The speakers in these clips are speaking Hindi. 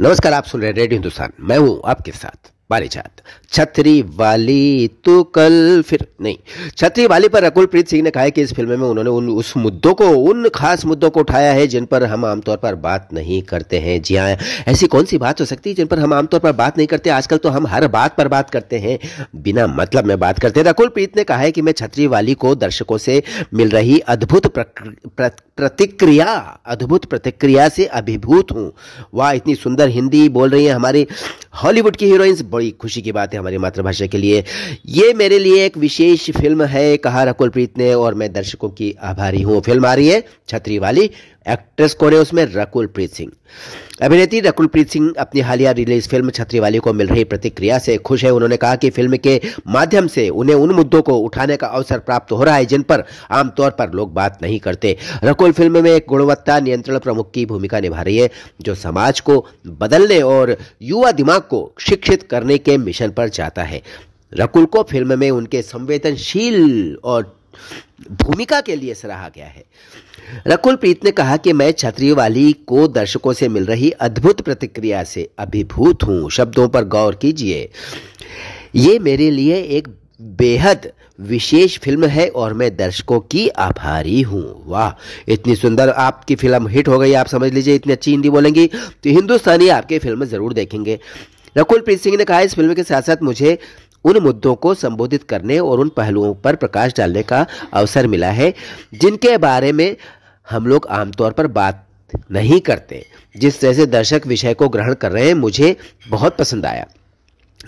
नमस्कार आप सुन रहे हैं रेडियो हिंदुस्तान मैं हूं आपके साथ बारी छात छतरी वाली तो कल फिर नहीं छतरी वाली पर अकुल प्रीत सिंह ने कहा है कि इस फिल्म में उन्होंने उन उस मुद्दों को उन खास मुद्दों को उठाया है जिन पर हम आमतौर पर बात नहीं करते हैं जी हाँ ऐसी कौन सी बात हो सकती है जिन पर हम आमतौर पर बात नहीं करते आजकल तो हम हर बात पर बात करते हैं बिना मतलब में बात करते हैं अकुल प्रीत ने कहा है कि मैं छतरी वाली को दर्शकों से मिल रही अद्भुत प्रतिक्रिया अद्भुत प्रतिक्रिया से अभिभूत हूँ वाह इतनी सुंदर हिंदी बोल रही है हमारी हॉलीवुड की हीरोइंस बड़ी खुशी की बात है हमारी मातृभाषा के लिए ये मेरे लिए एक विशेष फिल्म है कहा रकुलप्रीत ने और मैं दर्शकों की आभारी हूँ फिल्म आ रही है छतरी वाली एक्ट्रेस कौन है उसमें रकुल प्रीत सिंह अभिनेत्री रकुल प्रीत सिंह अपनी हालिया रिलीज फिल्म वाली को मिल रही प्रतिक्रिया से खुश है उन्होंने कहा कि फिल्म के माध्यम से उन्हें उन मुद्दों को उठाने का अवसर प्राप्त हो रहा है जिन पर आमतौर पर लोग बात नहीं करते रकुल फिल्म में एक गुणवत्ता नियंत्रण प्रमुख की भूमिका निभा रही है जो समाज को बदलने और युवा दिमाग को शिक्षित करने के मिशन पर जाता है रकुल को फिल्म में उनके संवेदनशील और भूमिका के लिए सराहा गया है रकुल प्रीत ने कहा कि मैं छतरी वाली को दर्शकों से मिल रही अद्भुत प्रतिक्रिया से अभिभूत हूं शब्दों पर गौर कीजिए यह मेरे लिए एक बेहद विशेष फिल्म है और मैं दर्शकों की आभारी हूँ वाह इतनी सुंदर आपकी फिल्म हिट हो गई आप समझ लीजिए इतनी अच्छी हिंदी बोलेंगी तो हिंदुस्तानी आपकी फिल्म ज़रूर देखेंगे रकुल प्रीत सिंह ने कहा इस फिल्म के साथ साथ मुझे उन मुद्दों को संबोधित करने और उन पहलुओं पर प्रकाश डालने का अवसर मिला है जिनके बारे में हम लोग आमतौर पर बात नहीं करते जिस तरह से दर्शक विषय को ग्रहण कर रहे हैं मुझे बहुत पसंद आया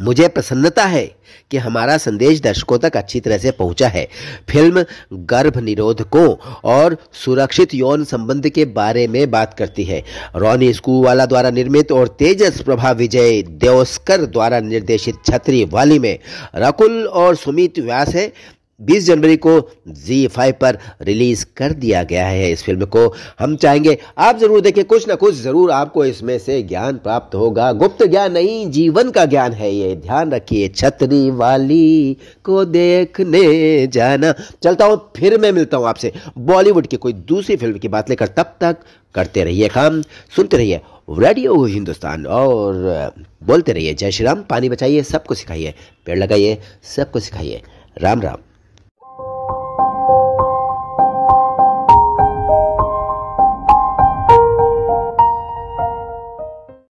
मुझे प्रसन्नता है कि हमारा संदेश दर्शकों तक अच्छी तरह से पहुंचा है फिल्म गर्भ निरोधकों और सुरक्षित यौन संबंध के बारे में बात करती है रॉनी स्कूवाला द्वारा निर्मित और तेजस प्रभा विजय देवस्कर द्वारा निर्देशित छत्री वाली में रकुल और सुमित व्यास है 20 जनवरी को जी फाइव पर रिलीज कर दिया गया है इस फिल्म को हम चाहेंगे आप जरूर देखें कुछ ना कुछ जरूर आपको इसमें से ज्ञान प्राप्त होगा गुप्त ज्ञान नहीं जीवन का ज्ञान है ये ध्यान रखिए छतरी वाली को देखने जाना चलता हूँ फिर मैं मिलता हूं आपसे बॉलीवुड की कोई दूसरी फिल्म की बात लेकर तब तक करते रहिए काम सुनते रहिए रेडियो हिंदुस्तान और बोलते रहिए जय श्री राम पानी बचाइए सबको सिखाइए पेड़ लगाइए सबको सिखाइए राम राम